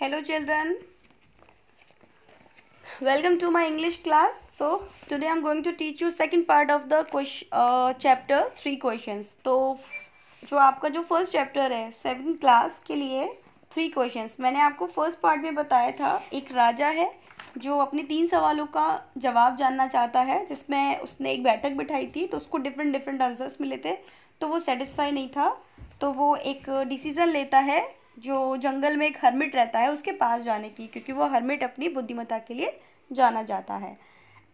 Hello children welcome to my English class so today I am going to teach you part part of the uh, chapter three questions तो जो आपका जो first chapter है seven class के लिए three questions मैंने आपको first part में बताया था एक राजा है जो अपने तीन सवालों का जवाब जानना चाहता है जिसमें उसने एक बैठक बिठाई थी तो उसको डिफरेंट डिफरेंट आंसर्स मिले थे तो वो सेटिस्फाई नहीं था तो वो एक डिसीज़न लेता है जो जंगल में एक हर्मिट रहता है उसके पास जाने की क्योंकि वो हर्मिट अपनी बुद्धिमत्ता के लिए जाना जाता है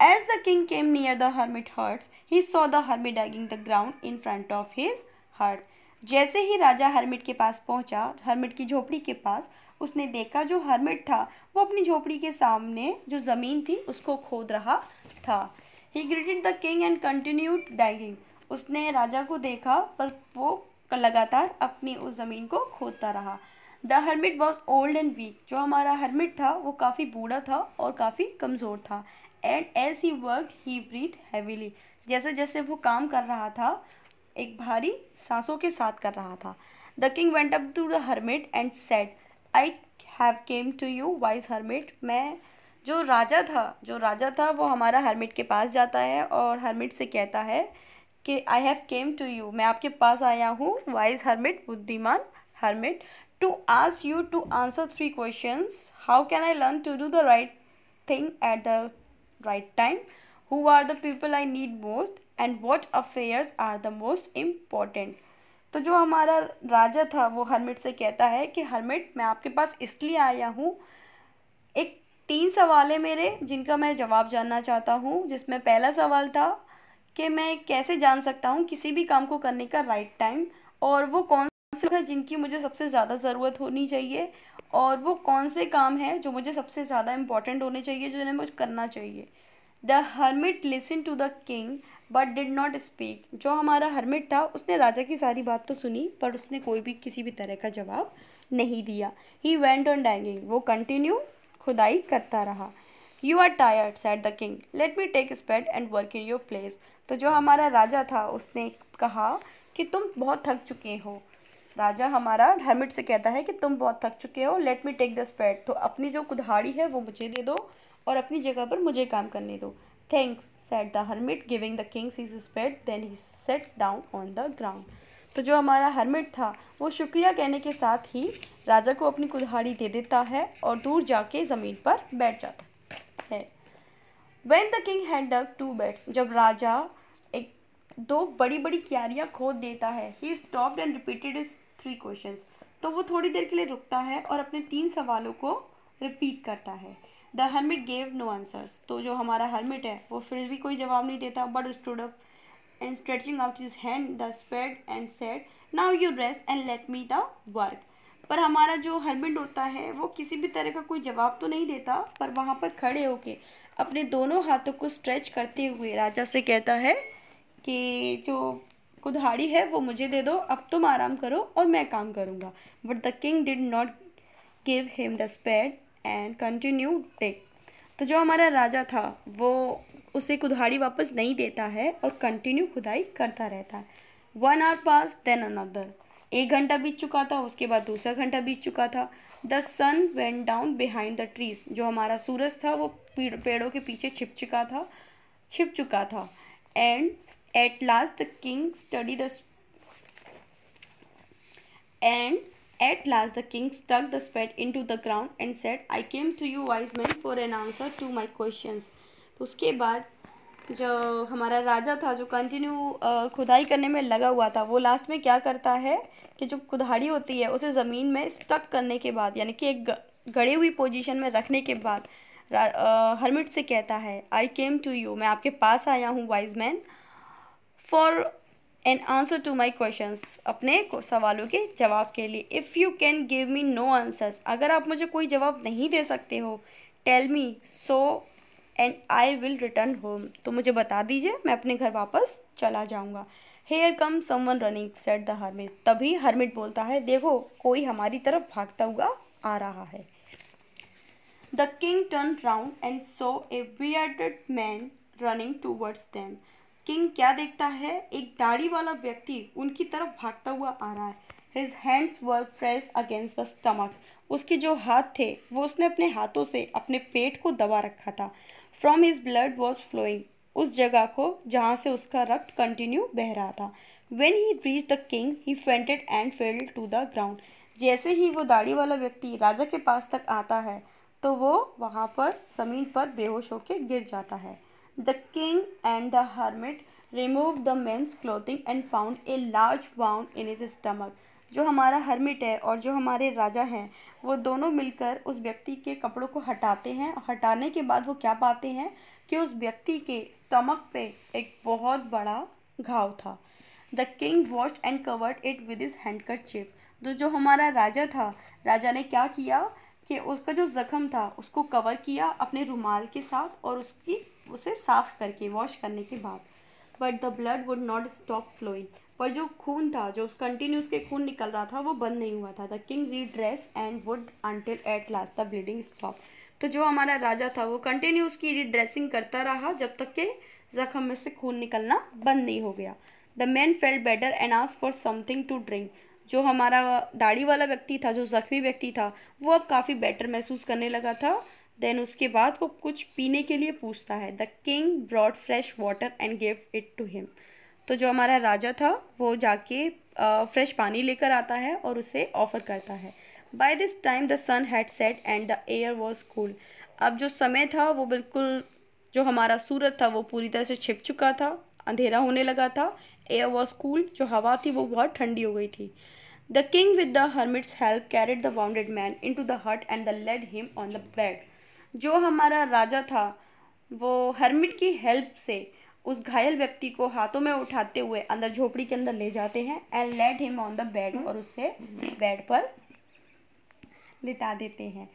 as the king came near the hermit huts he saw the hermit digging the ground in front of his hut जैसे ही राजा हर्मिट के पास पहुंचा हर्मिट की झोपड़ी के पास उसने देखा जो हर्मिट था वो अपनी झोपड़ी के सामने जो ज़मीन थी उसको खोद रहा था he greeted the king and continued digging उसने राजा को देखा पर वो लगातार अपनी उस ज़मीन को खोदता रहा the hermit was old and weak जो हमारा हर्मिट था वो काफ़ी बूढ़ा था और काफ़ी कमज़ोर था and as he work he breathe heavily जैसे जैसे वो काम कर रहा था एक भारी सांसों के साथ कर रहा था the king went up to the hermit and said I have came to you wise hermit मैं जो राजा था जो राजा था वो हमारा हर्मिट के पास जाता है और हर्मिट से कहता है कि I have came to you मैं आपके पास आया हूँ वाइज हर्मिट बुद्धिमान hermit to ask you to answer three question how can I learn to do the right thing at the right time who are the people I need most and what affairs are the most important तो जो हमारा राजा था वो hermit से कहता है कि hermit मैं आपके पास इसलिए आया हूँ एक तीन सवाल है मेरे जिनका मैं जवाब जानना चाहता हूँ जिसमें पहला सवाल था कि मैं कैसे जान सकता हूँ किसी भी काम को करने का राइट टाइम और वो कौन से है जिनकी मुझे सबसे ज़्यादा ज़रूरत होनी चाहिए और वो कौन से काम हैं जो मुझे सबसे ज़्यादा इम्पॉर्टेंट होने चाहिए जिन्हें मुझे करना चाहिए the hermit listen to the king but did not speak जो हमारा हर्मिट था उसने राजा की सारी बात तो सुनी पर उसने कोई भी किसी भी तरह का जवाब नहीं दिया ही वेंट ऑन डाइंगिंग वो कंटिन्यू खुदाई करता रहा you are tired said the king let me take spade and work in your place तो जो हमारा राजा था उसने कहा कि तुम बहुत थक चुके हो राजा हमारा हर्मिट से कहता है कि तुम बहुत थक चुके हो let me take the spade तो अपनी जो कुदहाड़ी है वो मुझे दे दो और अपनी जगह पर मुझे काम करने दो thanks said the hermit giving the kings his spade then he sat down on the ground तो जो हमारा हर्मिट था वो शुक्रिया कहने के साथ ही राजा को अपनी कुल्हाड़ी दे देता है और दूर जाके ज़मीन पर बैठ जाता है when the king had two beds जब राजा एक दो बड़ी बड़ी क्यारियाँ खोद देता है he stop and repeated his three question तो वो थोड़ी देर के लिए रुकता है और अपने तीन सवालों को रिपीट करता है the hermit gave no answers तो जो हमारा हर्मिट है वो फिर भी कोई जवाब नहीं देता but stood up and stretching out his hand, the spade and said, Now you rest and let me the पर हमारा जो हरबेंड होता है वो किसी भी तरह का कोई जवाब तो नहीं देता पर वहाँ पर खड़े होके अपने दोनों हाथों को स्ट्रेच करते हुए राजा से कहता है कि जो कुदहाड़ी है वो मुझे दे दो अब तुम आराम करो और मैं काम करूँगा but the king did not give him the spade and continue take तो जो हमारा राजा था वो उसे कुदहाड़ी वापस नहीं देता है और कंटिन्यू खुदाई करता रहता है one hour pass then another एक घंटा बीत चुका था उसके बाद दूसरा घंटा बीत चुका था the sun went down behind the trees जो हमारा सूरज था वो पेड़ों के पीछे छिप चुका था छिप चुका था and at last the king study the and at last the king stuck the spade into the ground and said I came to you wise man for an answer to my question उसके बाद जो हमारा राजा था जो continue खुदाई करने में लगा हुआ था वो लास्ट में क्या करता है कि जो कुदाड़ी होती है उसे ज़मीन में स्टक करने के बाद यानी कि एक गड़ी हुई पोजीशन में रखने के बाद हर्मिट से कहता है आई केम टू यू मैं आपके पास आया हूँ wise man for an answer to my question अपने सवालों के जवाब के लिए if you can give me no answers अगर आप मुझे कोई जवाब नहीं दे सकते हो tell me so and I will return home तो मुझे बता दीजिए मैं अपने घर वापस चला जाऊँगा here come someone running said the hermit तभी हरमिट बोलता है देखो कोई हमारी तरफ भागता हुआ आ रहा है the king turn round and saw a bearded man running towards them king क्या देखता है एक दाढ़ी वाला व्यक्ति उनकी तरफ भागता हुआ आ रहा है his hands were press against the stomach उसके जो हाथ थे वो उसने अपने हाथों से अपने पेट को दबा रखा था from his blood was flowing उस जगह को जहाँ से उसका रक्त कंटिन्यू बह रहा था when he reach the king he fainted and fell to the ground जैसे ही वो दाढ़ी वाला व्यक्ति राजा के पास तक आता है तो वो वहाँ पर ज़मीन पर बेहोश होकर गिर जाता है the king and the hermit remove the man's clothing and found a large wound in his stomach जो हमारा हर्मिट है और जो हमारे राजा हैं वो दोनों मिलकर उस व्यक्ति के कपड़ों को हटाते हैं हटाने के बाद वो क्या पाते हैं कि उस व्यक्ति के स्टमक पे एक बहुत बड़ा घाव था the king wash and covered it with his handkerchief तो जो हमारा राजा था राजा ने क्या किया कि उसका जो जख्म था उसको कवर किया अपने रुमाल के साथ और उसकी उसे साफ़ करके वॉश करने के बाद but the blood would not stop flowing पर जो खून था जो उस कंटिन्यूस के खून निकल रहा था वो बंद नहीं हुआ था the king dress and wound until at last the bleeding stop तो जो हमारा राजा था वो कंटिन्यू उसकी रिड्रेसिंग करता रहा जब तक के जख्म में से खून निकलना बंद नहीं हो गया the man felt better and ask for something to drink जो हमारा दाढ़ी वाला व्यक्ति था जो जख्मी व्यक्ति था वो अब काफ़ी बेटर महसूस करने लगा था देन उसके बाद वो कुछ पीने के लिए पूछता है the king brought fresh water and give it to him तो जो हमारा राजा था वो जाके फ्रेश पानी लेकर आता है और उसे ऑफ़र करता है by this time the sun had set and the air was cool अब जो समय था वो बिल्कुल जो हमारा सूरत था वो पूरी तरह से छिप चुका था अंधेरा होने लगा था एयर वॉज कूल जो हवा थी वो बहुत ठंडी हो गई थी the king with the hermit's help carried the wounded man into the hut and the laid him on the bed जो हमारा राजा था वो हर्मिट की हेल्प से उस घायल व्यक्ति को हाथों में उठाते हुए अंदर झोपड़ी के अंदर ले जाते हैं and let him on the bed और hmm. उसे बेड पर लिटा देते हैं